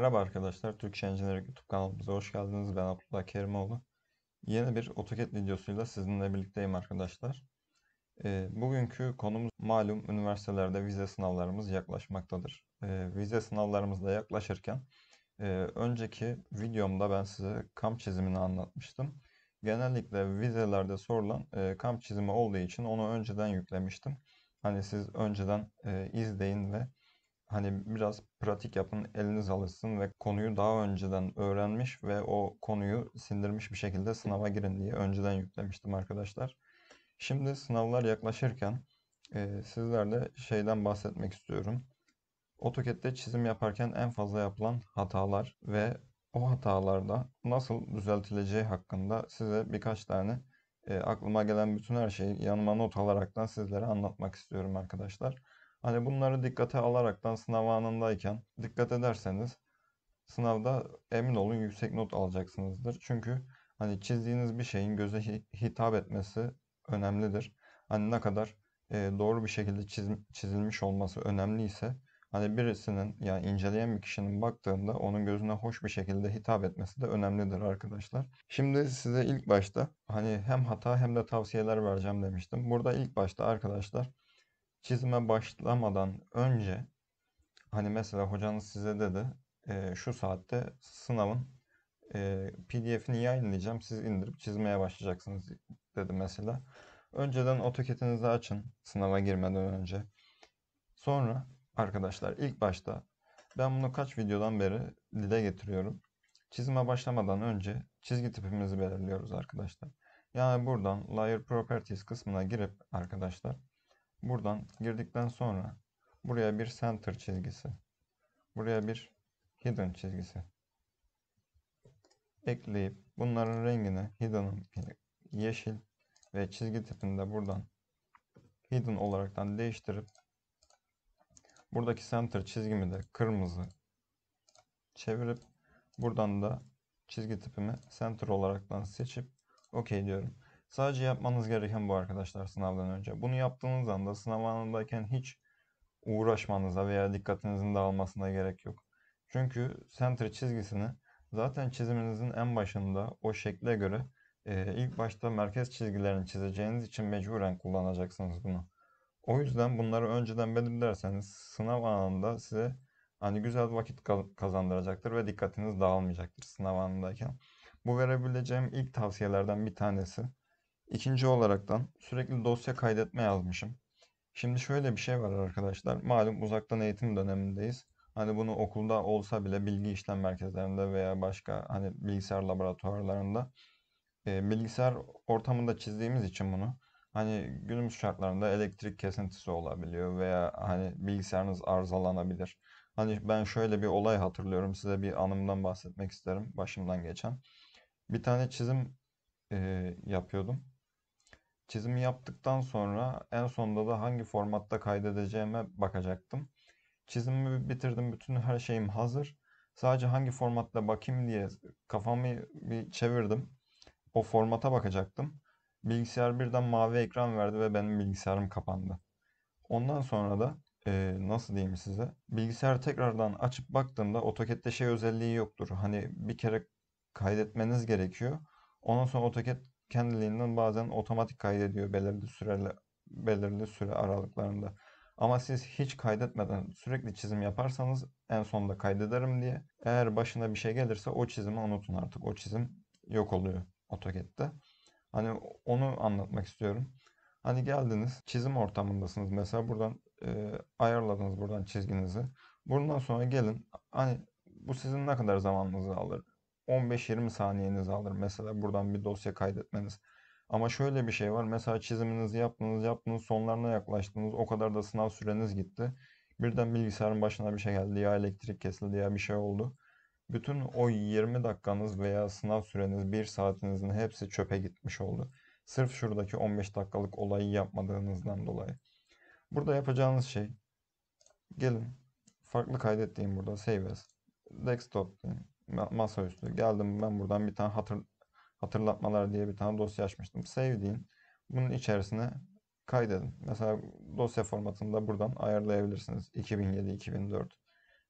Merhaba arkadaşlar, Türkçe Engineering YouTube kanalımıza hoş geldiniz. Ben Abdullah Kerimoğlu. Yeni bir AutoCAD videosuyla sizinle birlikteyim arkadaşlar. E, bugünkü konumuz malum üniversitelerde vize sınavlarımız yaklaşmaktadır. E, vize sınavlarımızda yaklaşırken e, önceki videomda ben size kam çizimini anlatmıştım. Genellikle vizelerde sorulan e, kamp çizimi olduğu için onu önceden yüklemiştim. Hani siz önceden e, izleyin ve hani biraz pratik yapın, eliniz alışsın ve konuyu daha önceden öğrenmiş ve o konuyu sindirmiş bir şekilde sınava girin diye önceden yüklemiştim arkadaşlar. Şimdi sınavlar yaklaşırken e, sizlerle şeyden bahsetmek istiyorum. AutoCAD'de çizim yaparken en fazla yapılan hatalar ve o hatalarda nasıl düzeltileceği hakkında size birkaç tane e, aklıma gelen bütün her şeyi yanıma not alaraktan sizlere anlatmak istiyorum arkadaşlar. Hani bunları dikkate alaraktan sınav anındayken dikkat ederseniz sınavda emin olun yüksek not alacaksınızdır. Çünkü hani çizdiğiniz bir şeyin göze hitap etmesi önemlidir. Hani ne kadar e, doğru bir şekilde çiz, çizilmiş olması önemliyse hani birisinin yani inceleyen bir kişinin baktığında onun gözüne hoş bir şekilde hitap etmesi de önemlidir arkadaşlar. Şimdi size ilk başta hani hem hata hem de tavsiyeler vereceğim demiştim. Burada ilk başta arkadaşlar çizime başlamadan önce hani mesela hocanız size dedi e, şu saatte sınavın e, PDF'ini yayınlayacağım. Siz indirip çizmeye başlayacaksınız dedi mesela. Önceden AutoCAD'inizi açın sınava girmeden önce. Sonra arkadaşlar ilk başta ben bunu kaç videodan beri dile getiriyorum. Çizime başlamadan önce çizgi tipimizi belirliyoruz arkadaşlar. Yani buradan Layer Properties kısmına girip arkadaşlar Buradan girdikten sonra buraya bir center çizgisi, buraya bir hidden çizgisi ekleyip bunların rengini hidden'ın yeşil ve çizgi tipinde buradan hidden olaraktan değiştirip buradaki center çizgimi de kırmızı çevirip buradan da çizgi tipimi center olaraktan seçip okey diyorum. Sadece yapmanız gereken bu arkadaşlar sınavdan önce. Bunu yaptığınız anda sınav anındayken hiç uğraşmanıza veya dikkatinizin dağılmasına gerek yok. Çünkü center çizgisini zaten çiziminizin en başında o şekle göre e, ilk başta merkez çizgilerini çizeceğiniz için mecburen kullanacaksınız bunu. O yüzden bunları önceden belirlerseniz sınav anında size hani güzel vakit kazandıracaktır ve dikkatiniz dağılmayacaktır sınav anındayken. Bu verebileceğim ilk tavsiyelerden bir tanesi. İkinci olaraktan sürekli dosya kaydetme yazmışım. Şimdi şöyle bir şey var arkadaşlar. Malum uzaktan eğitim dönemindeyiz. Hani bunu okulda olsa bile bilgi işlem merkezlerinde veya başka hani bilgisayar laboratuvarlarında e, bilgisayar ortamında çizdiğimiz için bunu hani günümüz şartlarında elektrik kesintisi olabiliyor veya hani bilgisayarınız arızalanabilir. Hani ben şöyle bir olay hatırlıyorum size bir anımdan bahsetmek isterim başımdan geçen. Bir tane çizim e, yapıyordum. Çizimi yaptıktan sonra en sonunda da hangi formatta kaydedeceğime bakacaktım. Çizimi bitirdim. Bütün her şeyim hazır. Sadece hangi formatta bakayım diye kafamı bir çevirdim. O formata bakacaktım. Bilgisayar birden mavi ekran verdi ve benim bilgisayarım kapandı. Ondan sonra da e, nasıl diyeyim size bilgisayar tekrardan açıp baktığımda AutoCAD'de şey özelliği yoktur. Hani bir kere kaydetmeniz gerekiyor. Ondan sonra AutoCAD kendiliğinden bazen otomatik kaydediyor belirli süreli, belirli süre aralıklarında. Ama siz hiç kaydetmeden sürekli çizim yaparsanız en sonda kaydederim diye. Eğer başına bir şey gelirse o çizimi unutun artık. O çizim yok oluyor AutoCAD'de. Hani onu anlatmak istiyorum. Hani geldiniz çizim ortamındasınız mesela buradan e, ayarladınız buradan çizginizi. Bundan sonra gelin hani bu sizin ne kadar zamanınızı alır? 15-20 saniyeniz alır. Mesela buradan bir dosya kaydetmeniz. Ama şöyle bir şey var. Mesela çiziminizi yaptınız, yaptınız, sonlarına yaklaştınız. O kadar da sınav süreniz gitti. Birden bilgisayarın başına bir şey geldi ya elektrik kesildi ya bir şey oldu. Bütün o 20 dakikanız veya sınav süreniz 1 saatinizin hepsi çöpe gitmiş oldu. Sırf şuradaki 15 dakikalık olayı yapmadığınızdan dolayı. Burada yapacağınız şey gelin farklı kaydettiğim burada save as desktop deyin masaüstü geldim ben buradan bir tane hatır, hatırlatmalar diye bir tane dosya açmıştım. Sevdiğin bunun içerisine kaydedin. Mesela dosya formatında buradan ayarlayabilirsiniz. 2007, 2004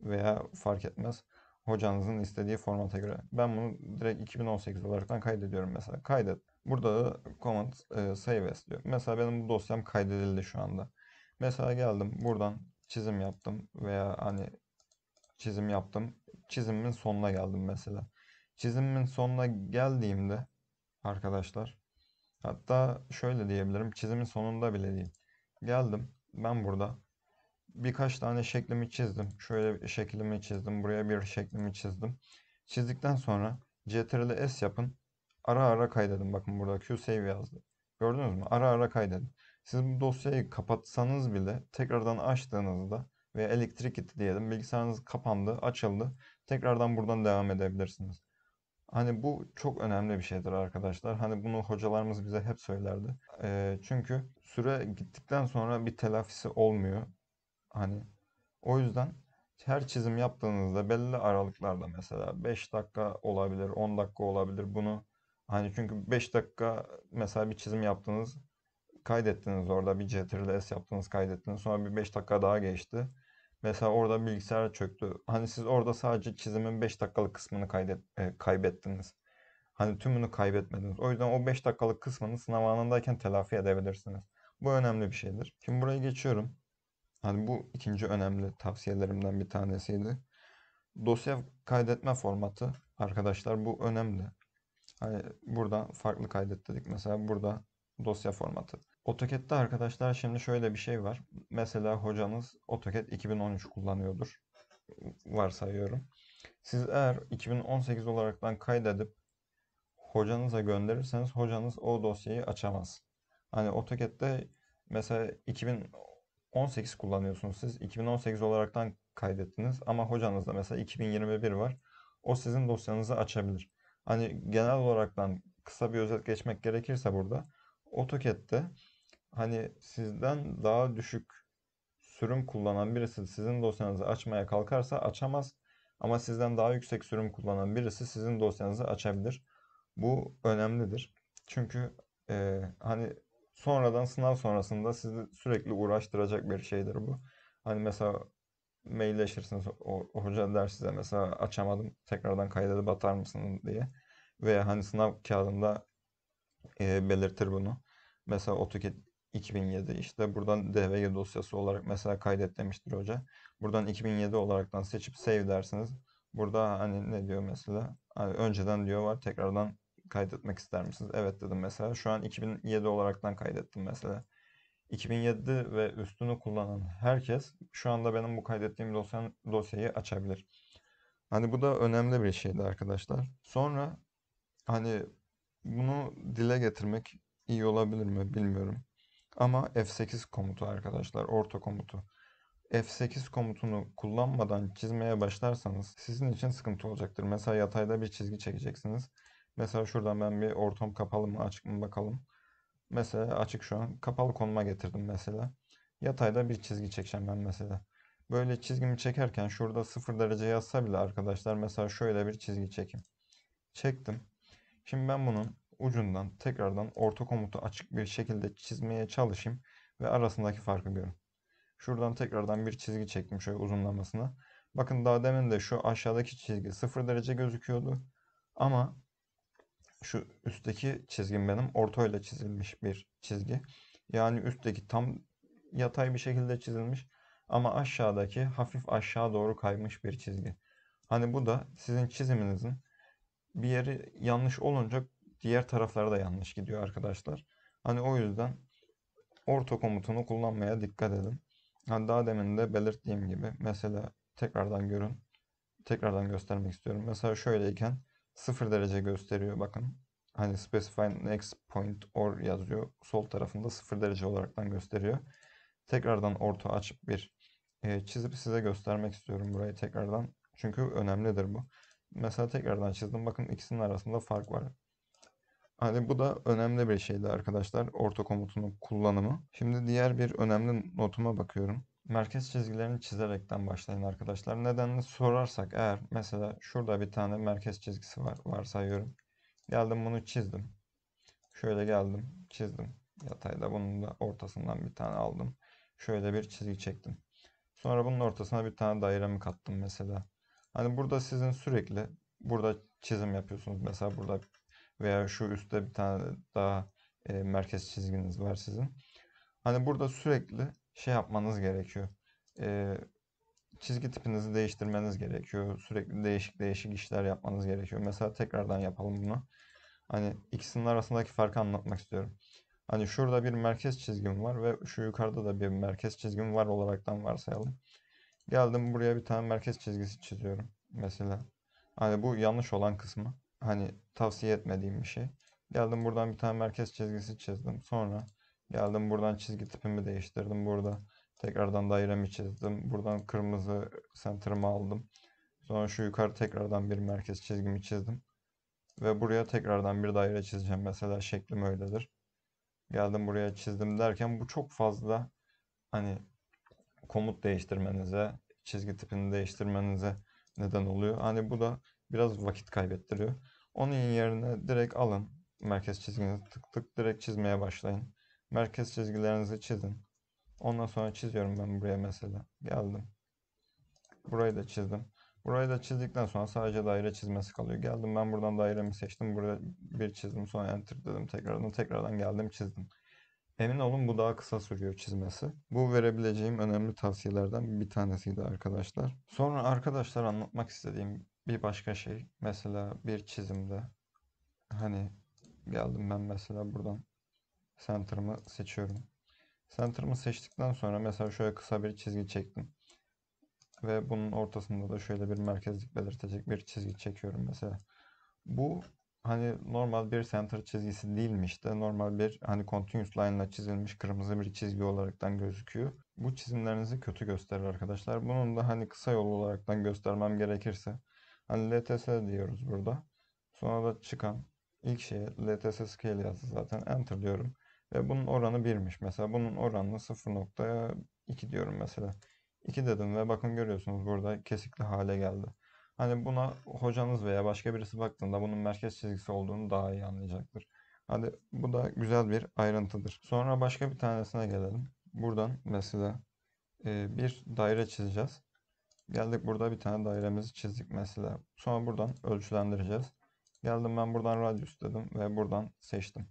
veya fark etmez hocanızın istediği formata göre. Ben bunu direkt 2018 olaraktan kaydediyorum mesela. Kaydet. Burada da command e, save as diyor. Mesela benim bu dosyam kaydedildi şu anda. Mesela geldim buradan çizim yaptım veya hani çizim yaptım çizimimin sonuna geldim mesela. Çizimimin sonuna geldiğimde arkadaşlar hatta şöyle diyebilirim çizimin sonunda bile değil. Geldim ben burada birkaç tane şeklimi çizdim. Şöyle bir şeklimi çizdim. Buraya bir şeklimi çizdim. Çizdikten sonra Ctrl S yapın. Ara ara kaydedin. Bakın burada Q save yazdı. Gördünüz mü? Ara ara kaydedin. Siz bu dosyayı kapatsanız bile tekrardan açtığınızda ve elektrik gitti diyelim bilgisayarınız kapandı, açıldı. Tekrardan buradan devam edebilirsiniz. Hani bu çok önemli bir şeydir arkadaşlar. Hani bunu hocalarımız bize hep söylerdi. E, çünkü süre gittikten sonra bir telafisi olmuyor. Hani o yüzden her çizim yaptığınızda belli aralıklarda mesela 5 dakika olabilir, 10 dakika olabilir. Bunu hani çünkü 5 dakika mesela bir çizim yaptınız, kaydettiniz orada bir Ctrl S yaptınız, kaydettiniz. Sonra bir 5 dakika daha geçti. Mesela orada bilgisayar çöktü. Hani siz orada sadece çizimin 5 dakikalık kısmını kaydet, e, kaybettiniz. Hani tümünü kaybetmediniz. O yüzden o 5 dakikalık kısmını sınav anındayken telafi edebilirsiniz. Bu önemli bir şeydir. Şimdi buraya geçiyorum. Hani bu ikinci önemli tavsiyelerimden bir tanesiydi. Dosya kaydetme formatı arkadaşlar bu önemli. Hani buradan farklı kaydet Mesela burada dosya formatı. AutoCAD'de arkadaşlar şimdi şöyle bir şey var. Mesela hocanız AutoCAD 2013 kullanıyordur. Varsayıyorum. Siz eğer 2018 olaraktan kaydedip hocanıza gönderirseniz hocanız o dosyayı açamaz. Hani AutoCAD'de mesela 2018 kullanıyorsunuz siz. 2018 olaraktan kaydettiniz ama hocanızda mesela 2021 var. O sizin dosyanızı açabilir. Hani genel olaraktan kısa bir özet geçmek gerekirse burada AutoCAD'de hani sizden daha düşük sürüm kullanan birisi sizin dosyanızı açmaya kalkarsa açamaz. Ama sizden daha yüksek sürüm kullanan birisi sizin dosyanızı açabilir. Bu önemlidir. Çünkü e, hani sonradan sınav sonrasında sizi sürekli uğraştıracak bir şeydir bu. Hani mesela mailleşirsiniz o, o hoca der size mesela açamadım tekrardan kaydedip batar mısın diye. Veya hani sınav kağıdında e, belirtir bunu. Mesela AutoCAD 2007 işte buradan DVG dosyası olarak mesela kaydet demiştir hoca. Buradan 2007 olaraktan seçip save dersiniz. Burada hani ne diyor mesela? Hani önceden diyor var tekrardan kaydetmek ister misiniz? Evet dedim mesela. Şu an 2007 olaraktan kaydettim mesela. 2007 ve üstünü kullanan herkes şu anda benim bu kaydettiğim dosyan, dosyayı açabilir. Hani bu da önemli bir şeydi arkadaşlar. Sonra hani bunu dile getirmek iyi olabilir mi bilmiyorum. Ama F8 komutu arkadaşlar orta komutu. F8 komutunu kullanmadan çizmeye başlarsanız sizin için sıkıntı olacaktır. Mesela yatayda bir çizgi çekeceksiniz. Mesela şuradan ben bir ortam kapalı mı açık mı bakalım. Mesela açık şu an. Kapalı konuma getirdim mesela. Yatayda bir çizgi çekeceğim ben mesela. Böyle çizgimi çekerken şurada 0 derece yazsa bile arkadaşlar mesela şöyle bir çizgi çekeyim. Çektim. Şimdi ben bunun ucundan tekrardan orta komutu açık bir şekilde çizmeye çalışayım ve arasındaki farkı görün. Şuradan tekrardan bir çizgi çektim şöyle uzunlamasına. Bakın daha demin de şu aşağıdaki çizgi 0 derece gözüküyordu. Ama şu üstteki çizgim benim ortayla çizilmiş bir çizgi. Yani üstteki tam yatay bir şekilde çizilmiş ama aşağıdaki hafif aşağı doğru kaymış bir çizgi. Hani bu da sizin çiziminizin bir yeri yanlış olunca Diğer taraflara da yanlış gidiyor arkadaşlar. Hani o yüzden orta komutunu kullanmaya dikkat edin. Hani daha demin de belirttiğim gibi mesela tekrardan görün. Tekrardan göstermek istiyorum. Mesela şöyleyken 0 derece gösteriyor bakın. Hani specify next point or yazıyor. Sol tarafında 0 derece olaraktan gösteriyor. Tekrardan orta açıp bir e, çizip size göstermek istiyorum burayı tekrardan. Çünkü önemlidir bu. Mesela tekrardan çizdim. Bakın ikisinin arasında fark var. Hani bu da önemli bir şeydi arkadaşlar. Orta komutunun kullanımı. Şimdi diğer bir önemli notuma bakıyorum. Merkez çizgilerini çizerekten başlayın arkadaşlar. Nedenini sorarsak eğer mesela şurada bir tane merkez çizgisi var varsayıyorum. Geldim bunu çizdim. Şöyle geldim çizdim. Yatayda bunun da ortasından bir tane aldım. Şöyle bir çizgi çektim. Sonra bunun ortasına bir tane dairemi kattım mesela. Hani burada sizin sürekli burada çizim yapıyorsunuz. Mesela burada veya şu üstte bir tane daha e, merkez çizginiz var sizin. Hani burada sürekli şey yapmanız gerekiyor. E, çizgi tipinizi değiştirmeniz gerekiyor. Sürekli değişik değişik işler yapmanız gerekiyor. Mesela tekrardan yapalım bunu. Hani ikisinin arasındaki farkı anlatmak istiyorum. Hani şurada bir merkez çizgim var ve şu yukarıda da bir merkez çizgim var olaraktan varsayalım. Geldim buraya bir tane merkez çizgisi çiziyorum mesela. Hani bu yanlış olan kısmı hani tavsiye etmediğim bir şey. Geldim buradan bir tane merkez çizgisi çizdim. Sonra geldim buradan çizgi tipimi değiştirdim. Burada tekrardan dairemi çizdim. Buradan kırmızı center'ımı aldım. Sonra şu yukarı tekrardan bir merkez çizgimi çizdim. Ve buraya tekrardan bir daire çizeceğim. Mesela şeklim öyledir. Geldim buraya çizdim derken bu çok fazla hani komut değiştirmenize, çizgi tipini değiştirmenize neden oluyor. Hani bu da biraz vakit kaybettiriyor. Onun yerine direkt alın. Merkez çizginizi tık tık direkt çizmeye başlayın. Merkez çizgilerinizi çizin. Ondan sonra çiziyorum ben buraya mesela. Geldim. Burayı da çizdim. Burayı da çizdikten sonra sadece daire çizmesi kalıyor. Geldim ben buradan dairemi seçtim. Buraya bir çizdim sonra enter dedim tekrardan. Tekrardan geldim çizdim. Emin olun bu daha kısa sürüyor çizmesi. Bu verebileceğim önemli tavsiyelerden bir tanesiydi arkadaşlar. Sonra arkadaşlar anlatmak istediğim bir başka şey mesela bir çizimde hani geldim ben mesela buradan center'ımı seçiyorum. Center'ımı seçtikten sonra mesela şöyle kısa bir çizgi çektim. Ve bunun ortasında da şöyle bir merkezlik belirtecek bir çizgi çekiyorum mesela. Bu hani normal bir center çizgisi değilmiş de normal bir hani continuous line ile çizilmiş kırmızı bir çizgi olaraktan gözüküyor. Bu çizimlerinizi kötü gösterir arkadaşlar. Bunun da hani kısa yol olaraktan göstermem gerekirse Hani LTS diyoruz burada. Sonra da çıkan ilk şey LTS scale yazdı zaten. Enter diyorum. Ve bunun oranı 1'miş. Mesela bunun oranını 0.2 diyorum mesela. 2 dedim ve bakın görüyorsunuz burada kesikli hale geldi. Hani buna hocanız veya başka birisi baktığında bunun merkez çizgisi olduğunu daha iyi anlayacaktır. Hadi bu da güzel bir ayrıntıdır. Sonra başka bir tanesine gelelim. Buradan mesela e, bir daire çizeceğiz. Geldik burada bir tane dairemizi çizdik mesela. Sonra buradan ölçülendireceğiz. Geldim ben buradan radius dedim ve buradan seçtim.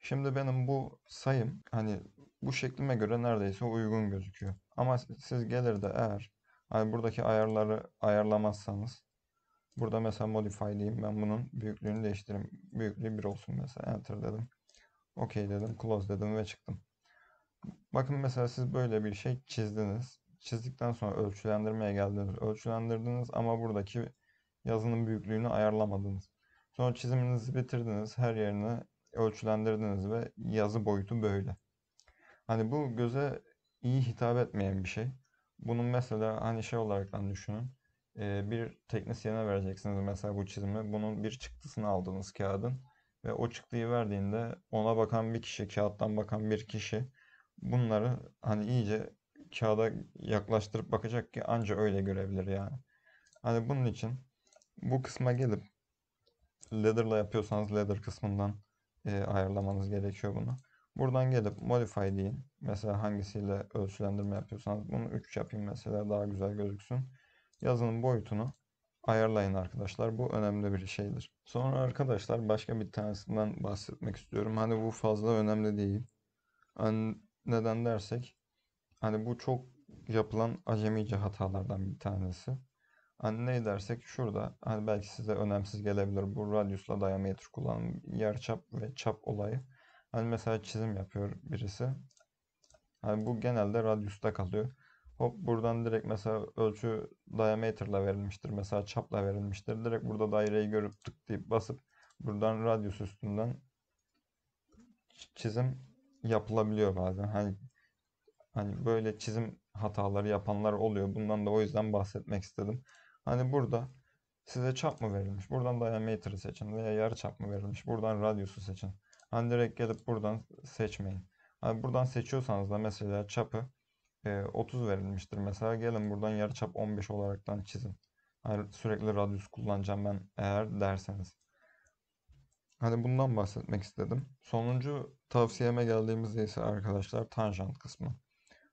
Şimdi benim bu sayım hani bu şeklime göre neredeyse uygun gözüküyor. Ama siz gelir de eğer hani buradaki ayarları ayarlamazsanız burada mesela modify diyeyim ben bunun büyüklüğünü değiştireyim. Büyüklüğü 1 olsun mesela enter dedim. OK dedim close dedim ve çıktım. Bakın mesela siz böyle bir şey çizdiniz çizdikten sonra ölçülendirmeye geldiniz. Ölçülendirdiniz ama buradaki yazının büyüklüğünü ayarlamadınız. Sonra çiziminizi bitirdiniz. Her yerini ölçülendirdiniz ve yazı boyutu böyle. Hani bu göze iyi hitap etmeyen bir şey. Bunun mesela hani şey olaraktan düşünün. Bir teknisyene vereceksiniz mesela bu çizimi. Bunun bir çıktısını aldınız kağıdın. Ve o çıktıyı verdiğinde ona bakan bir kişi, kağıttan bakan bir kişi bunları hani iyice kağıda yaklaştırıp bakacak ki anca öyle görebilir yani. Hani bunun için bu kısma gelip leatherla yapıyorsanız leather kısmından e, ayarlamanız gerekiyor bunu. Buradan gelip modify deyin. Mesela hangisiyle ölçülendirme yapıyorsanız bunu 3 yapayım mesela daha güzel gözüksün. Yazının boyutunu ayarlayın arkadaşlar. Bu önemli bir şeydir. Sonra arkadaşlar başka bir tanesinden bahsetmek istiyorum. Hani bu fazla önemli değil. Hani neden dersek Hani bu çok yapılan acemice hatalardan bir tanesi. Hani ne dersek şurada hani belki size önemsiz gelebilir bu radyusla diametre kullanım yer çap ve çap olayı. Hani mesela çizim yapıyor birisi. Hani bu genelde radyusta kalıyor. Hop buradan direkt mesela ölçü diametre'la verilmiştir. Mesela çapla verilmiştir. Direkt burada daireyi görüp tık deyip basıp buradan radyus üstünden çizim yapılabiliyor bazen. Hani Hani böyle çizim hataları yapanlar oluyor. Bundan da o yüzden bahsetmek istedim. Hani burada size çap mı verilmiş? Buradan diameter'ı seçin veya yarı çap mı verilmiş? Buradan radyusu seçin. Hani direkt gelip buradan seçmeyin. Hani buradan seçiyorsanız da mesela çapı 30 e, verilmiştir. Mesela gelin buradan yarı çap 15 olaraktan çizin. Yani sürekli radyus kullanacağım ben eğer derseniz. Hani bundan bahsetmek istedim. Sonuncu tavsiyeme geldiğimizde ise arkadaşlar tanjant kısmı.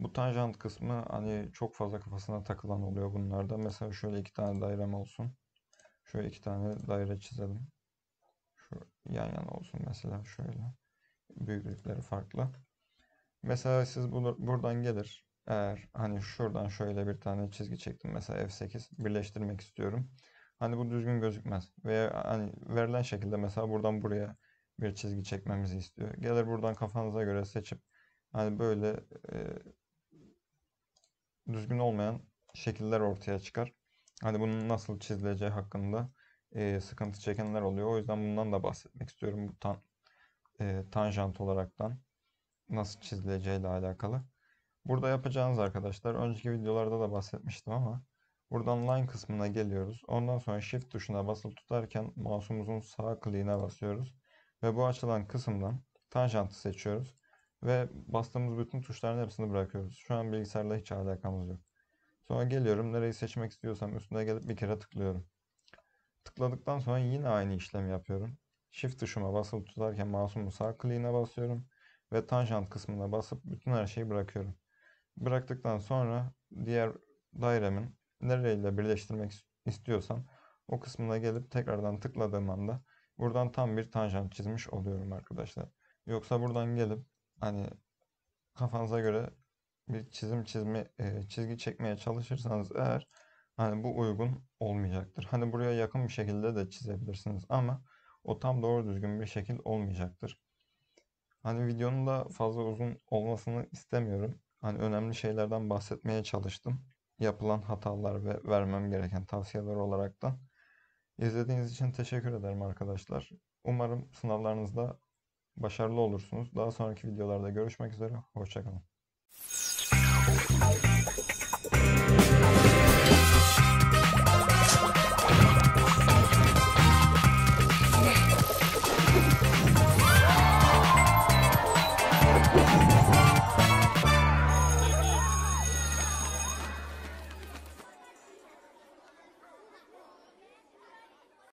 Bu tanjant kısmı hani çok fazla kafasına takılan oluyor bunlarda. Mesela şöyle iki tane dairem olsun. Şöyle iki tane daire çizelim. Şu yan yana olsun mesela şöyle. Büyüklükleri farklı. Mesela siz bunu, buradan gelir. Eğer hani şuradan şöyle bir tane çizgi çektim. Mesela F8 birleştirmek istiyorum. Hani bu düzgün gözükmez. Veya hani verilen şekilde mesela buradan buraya bir çizgi çekmemizi istiyor. Gelir buradan kafanıza göre seçip hani böyle e, düzgün olmayan şekiller ortaya çıkar. Hani bunun nasıl çizileceği hakkında e, sıkıntı çekenler oluyor. O yüzden bundan da bahsetmek istiyorum. Bu tan, e, tanjant olaraktan nasıl ile alakalı. Burada yapacağınız arkadaşlar önceki videolarda da bahsetmiştim ama buradan line kısmına geliyoruz. Ondan sonra shift tuşuna basılı tutarken mouse'umuzun sağ kliğine basıyoruz. Ve bu açılan kısımdan tanjantı seçiyoruz. Ve bastığımız bütün tuşların hepsini bırakıyoruz. Şu an bilgisayarla hiç alakamız yok. Sonra geliyorum nereyi seçmek istiyorsam üstüne gelip bir kere tıklıyorum. Tıkladıktan sonra yine aynı işlemi yapıyorum. Shift tuşuma basılı tutarken masumu sağ kliğine basıyorum ve tanjant kısmına basıp bütün her şeyi bırakıyorum. Bıraktıktan sonra diğer dairemin nereyle birleştirmek istiyorsam o kısmına gelip tekrardan tıkladığım anda buradan tam bir tanjant çizmiş oluyorum arkadaşlar. Yoksa buradan gelip hani kafanıza göre bir çizim çizme e, çizgi çekmeye çalışırsanız eğer hani bu uygun olmayacaktır. Hani buraya yakın bir şekilde de çizebilirsiniz ama o tam doğru düzgün bir şekil olmayacaktır. Hani videonun da fazla uzun olmasını istemiyorum. Hani önemli şeylerden bahsetmeye çalıştım. Yapılan hatalar ve vermem gereken tavsiyeler olarak da. İzlediğiniz için teşekkür ederim arkadaşlar. Umarım sınavlarınızda başarılı olursunuz. Daha sonraki videolarda görüşmek üzere. Hoşçakalın.